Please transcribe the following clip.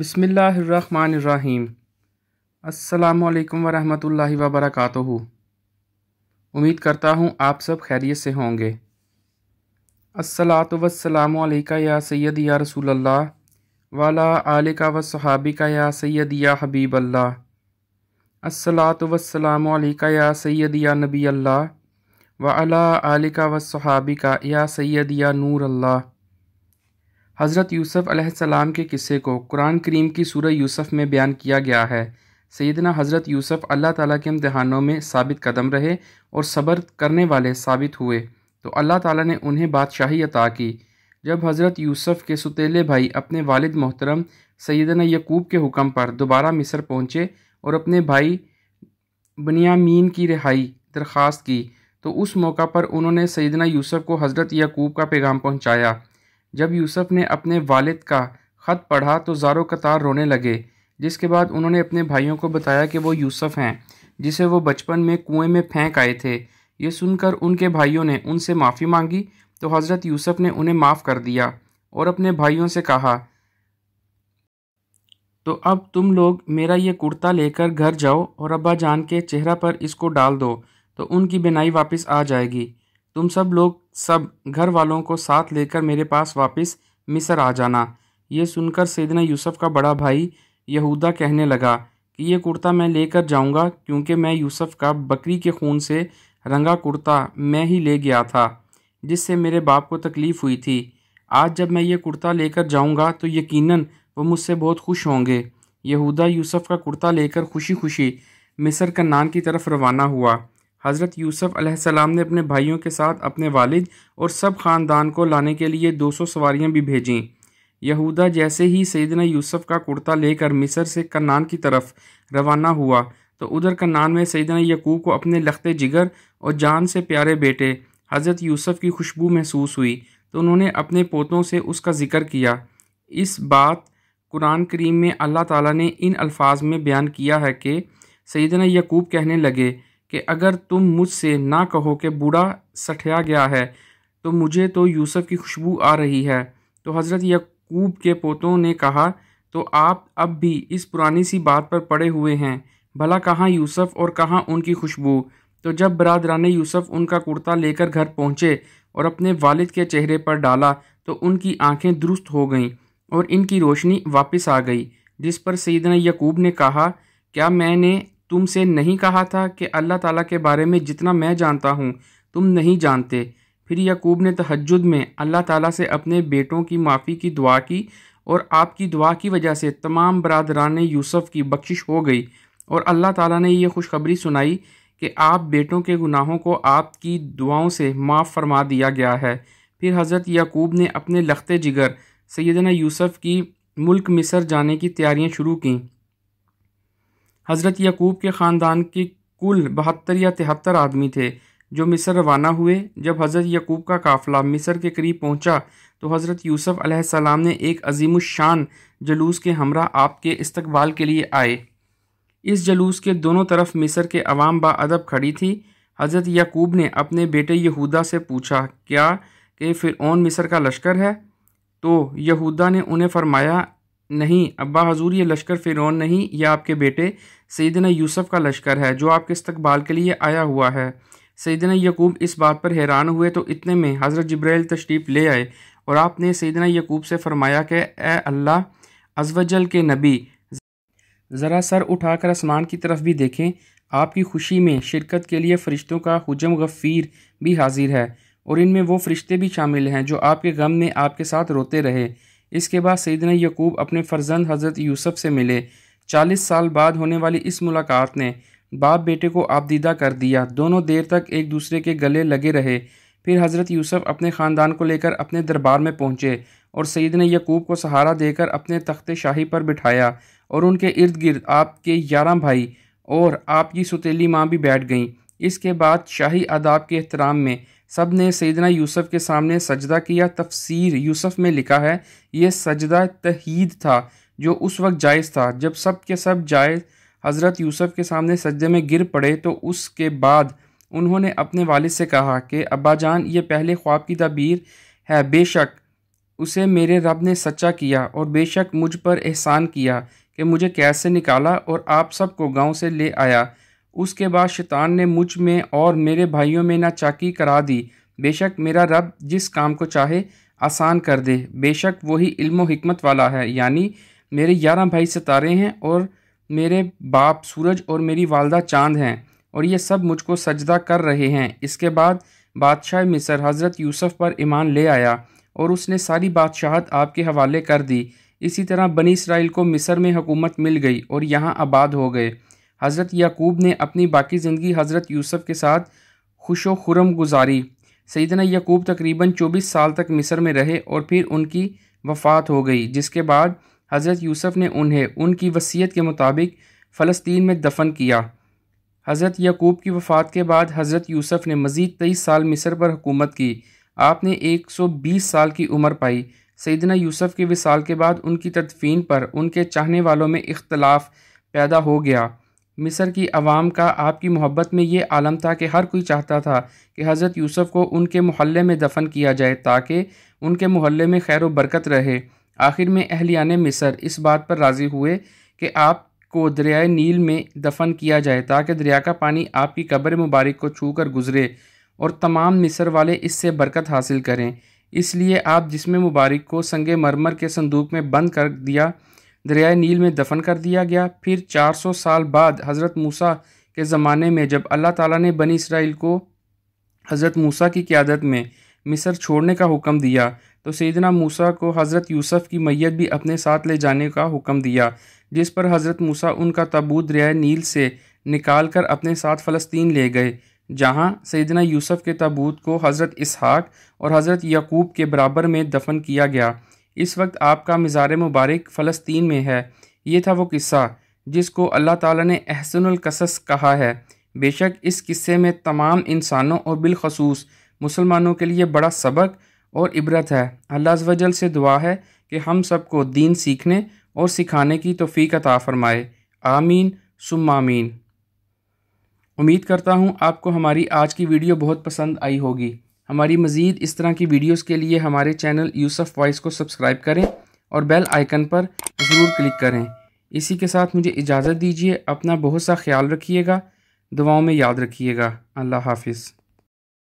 बसमीम् अल्लाम वरहमल वबरक उम्मीद करता हूँ आप सब खैरियत से होंगे असलात वसलाम या सैद या रसूल अल्लाह वाला आल का व सहाबी का या सैद या हबीब अल्लाह असलात वसलाम या सैद या नबी अल्लाह वाला आल का व सहाबी का या सैद या नूर अल्लाह हज़रत यूसुफ़ अलैहिस्सलाम के किस्से को कुरान करीम की सूरह यूसुफ में बयान किया गया है सैदना हज़रत यूसुफ़ अल्लाह ताला के इम्तहानों में साबित कदम रहे और सब्र करने वाले साबित हुए तो अल्लाह ताला ने उन्हें बादशाही अता की जब हज़रत यूसुफ़ के सुतीले भाई अपने वालिद मोहतरम सैदना यकूब के हुक्म पर दोबारा मिस्र पहुँचे और अपने भाई बनियामीन की रिहाई दरख्वास्त की तो उस मौका पर उन्होंने सैदना यूसुफ़ को हज़रत यकूब का पैगाम पहुँचाया जब यूसुफ ने अपने वालिद का ख़त पढ़ा तो जारो कतार रोने लगे जिसके बाद उन्होंने अपने भाइयों को बताया कि वो यूसुफ हैं जिसे वो बचपन में कुएं में फेंक आए थे ये सुनकर उनके भाइयों ने उनसे माफ़ी मांगी तो हज़रत यूसुफ ने उन्हें माफ़ कर दिया और अपने भाइयों से कहा तो अब तुम लोग मेरा ये कुर्ता लेकर घर जाओ और अब्बा जान के चेहरा पर इसको डाल दो तो उनकी बिनाई वापस आ जाएगी तुम सब लोग सब घर वालों को साथ लेकर मेरे पास वापस मिस्र आ जाना ये सुनकर सैदना यूसुफ का बड़ा भाई यहूदा कहने लगा कि ये कुर्ता मैं लेकर जाऊंगा क्योंकि मैं यूसुफ का बकरी के खून से रंगा कुर्ता मैं ही ले गया था जिससे मेरे बाप को तकलीफ़ हुई थी आज जब मैं ये कुर्ता लेकर जाऊंगा तो यकीनन वो मुझसे बहुत खुश होंगे यहूदा यूसुफ का कुर्ता लेकर खुशी खुशी मिस्र कन्नान की तरफ रवाना हुआ हज़रत यूसुफ अलैहिस्सलाम ने अपने भाइयों के साथ अपने वालिद और सब ख़ानदान को लाने के लिए दो सौ सवारियाँ भी भेजीं यहूदा जैसे ही सैदना यूसुफ का कुर्ता लेकर मिस्र से कन्नान की तरफ रवाना हुआ तो उधर कन्नान में सैदना यकूब को अपने लखते जिगर और जान से प्यारे बेटे हज़रत यूसुफ की खुशबू महसूस हुई तो उन्होंने अपने पोतों से उसका ज़िक्र किया इस बात कुरान करीम में अल्लाह ताला ने इन अल्फाज में बयान किया है कि सैदना यकूब कहने लगे कि अगर तुम मुझसे ना कहो कि बूढ़ा सठया गया है तो मुझे तो यूसुफ की खुशबू आ रही है तो हज़रत यकूब के पोतों ने कहा तो आप अब भी इस पुरानी सी बात पर पड़े हुए हैं भला कहाँ यूसुफ और कहाँ उनकी खुशबू तो जब बरदरान यूसुफ उनका कुर्ता लेकर घर पहुँचे और अपने वालिद के चेहरे पर डाला तो उनकी आंखें दुरुस्त हो गईं और इनकी रोशनी वापस आ गई जिस पर सईदना यकूब ने कहा क्या मैंने तुमसे नहीं कहा था कि अल्लाह ताला के बारे में जितना मैं जानता हूँ तुम नहीं जानते फिर यकूब ने तहजद में अल्लाह ताला से अपने बेटों की माफ़ी की दुआ की और आपकी दुआ की वजह से तमाम बरदरान यूसुफ़ की बख्शिश हो गई और अल्लाह ताला ने यह खुशखबरी सुनाई कि आप बेटों के गुनाहों को आपकी दुआओं से माफ़ फरमा दिया गया है फिर हज़रत याकूब ने अपने लखते जिगर सैदना यूसुफ़ की मुल्क मिसर जाने की तैयारियाँ शुरू कीं हज़रत यकूब के ख़ानदान के कुल बहत्तर या तिहत्तर आदमी थे जो मिस्र रवाना हुए जब हज़रत यकूब का काफ़िला मिस्र के करीब पहुंचा तो हज़रत यूसुफ़ अलैहिस्सलाम ने एक शान जलूस के हमरा आपके इस्तकबाल के लिए आए इस जलूस के दोनों तरफ मिस्र के अवाम अदब खड़ी थी हज़रत यकूब ने अपने बेटे यहूदा से पूछा क्या कि फ़िरऔन मिस्र का लश्कर है तो यहूदा ने उन्हें फरमाया नहीं अब्बा हजूर ये लश्कर फ़िरौन नहीं यह आपके बेटे सैदन यूसुफ का लश्कर है जो आपके इस्तकबाल के लिए आया हुआ है सैदन यकूब इस बात पर हैरान हुए तो इतने में हज़रत जब्रैल तशरीफ़ ले आए और आपने सैदन यकूब से फ़रमाया कि ए अल्लाह अजवजल के नबी ज़रा सर उठाकर आसमान की तरफ भी देखें आपकी खुशी में शिरकत के लिए फ़रिश्तों का हजम गफ़ीर भी हाजिर है और इनमें वो फ़रिश्ते भी शामिल हैं जो आपके गम में आपके साथ रोते रहे इसके बाद सईदन यकूब अपने फर्जंद हज़रत यूसुफ से मिले चालीस साल बाद होने वाली इस मुलाकात ने बाप बेटे को आपदीदा कर दिया दोनों देर तक एक दूसरे के गले लगे रहे फिर हज़रत यूसुफ अपने ख़ानदान को लेकर अपने दरबार में पहुँचे और सईद ने यकूब को सहारा देकर अपने तख्त शाही पर बिठाया और उनके इर्द गिर्द आपके ग्यारह भाई और आपकी सुतीली माँ भी बैठ गईं इसके बाद शाही आदाब के अहतराम में सब ने सैदना यूसुफ के सामने सजदा किया तफसीर यूसुफ में लिखा है यह सजदा तहीद था जो उस वक्त जायज़ था जब सब के सब जायज़ हज़रत यूसुफ के सामने सजदे में गिर पड़े तो उसके बाद उन्होंने अपने वालिद से कहा कि अब्बा जान ये पहले ख्वाब की तबीर है बेशक उसे मेरे रब ने सच्चा किया और बेशक मुझ पर एहसान किया कि मुझे कैसे निकाला और आप सबको गांव से ले आया उसके बाद शैतान ने मुझ में और मेरे भाइयों में ना चाकी करा दी बेशक मेरा रब जिस काम को चाहे आसान कर दे बेशक वही इल्म हमत वाला है यानी मेरे ग्यारह भाई सितारे हैं और मेरे बाप सूरज और मेरी वालदा चांद हैं और ये सब मुझको सजदा कर रहे हैं इसके बाद बादशाह मिसर हज़रत यूसुफ़ पर ईमान ले आया और उसने सारी बादशाहत आपके हवाले कर दी इसी तरह बनी इसराइल को मिसर में हुकूमत मिल गई और यहाँ आबाद हो गए हज़रत याकूब ने अपनी बाकी ज़िंदगी हज़रत यूसुफ के साथ खुश खुरम गुजारी सईदना याकूब तकरीबन 24 साल तक मिस्र में रहे और फिर उनकी वफ़ात हो गई जिसके बाद हज़रत यूसुफ ने उन्हें उनकी वसीयत के मुताबिक फ़लस्तीन में दफन किया हज़रत याकूब की वफ़ात के बाद हज़रत यूसुफ ने मज़ीद तेईस साल मिस्र पर हुकूमत की आपने 120 साल की उम्र पाई सईदना यूसुफ के विसाल के बाद उनकी तदफीन पर उनके चाहने वालों में इख्तलाफ पैदा हो गया मिस्र की आवाम का आपकी मोहब्बत में ये आलम था कि हर कोई चाहता था कि हज़रत यूसुफ़ को उनके मोहल्ले में दफन किया जाए ताकि उनके मोहल्ले में खैर बरकत रहे आखिर में अहलियान मिसर इस बात पर राज़ी हुए कि आप को दरियाए नील में दफन किया जाए ताकि दरिया का पानी आपकी कब्र मुबारक को छू कर गुज़रे और तमाम मिसर वाले इससे बरकत हासिल करें इसलिए आप जिसमें मुबारक को संगे मरमर के संदूक में बंद कर दिया दरियाए नील में दफन कर दिया गया फिर 400 साल बाद हज़रत मूसा के ज़माने में जब अल्लाह ताला ने बनी इसराइल को हज़रत मूसा की क़्यादत में मिस्र छोड़ने का हुक्म दिया तो सैदना मूसा को हज़रत यूसुफ़ की मैयत भी अपने साथ ले जाने का हुक्म दिया जिस पर हज़रत मूसा उनका तबूत दरिया नील से निकाल कर अपने साथ फ़लस्तीन ले गए जहाँ सैदना यूसुफ़ के तबूत को हज़रत इसहाक और हज़रत यकूब के बराबर में दफन किया गया इस वक्त आपका मज़ार मुबारक फ़लस्तीन में है ये था वो किस्सा जिसको अल्लाह ताला ने अहसन कसस कहा है बेशक इस किस्से में तमाम इंसानों और बिलखसूस मुसलमानों के लिए बड़ा सबक और इबरत है अल्लाह वजल से दुआ है कि हम सबको दीन सीखने और सिखाने की तोफ़ी अता फ़रमाए आमीन सुमामीन उम्मीद करता हूँ आपको हमारी आज की वीडियो बहुत पसंद आई होगी हमारी मज़ीद इस तरह की वीडियोस के लिए हमारे चैनल यूसफ वॉइस को सब्सक्राइब करें और बेल आइकन पर ज़रूर क्लिक करें इसी के साथ मुझे इजाज़त दीजिए अपना बहुत सा ख्याल रखिएगा दुआओं में याद रखिएगा अल्लाह हाफिज़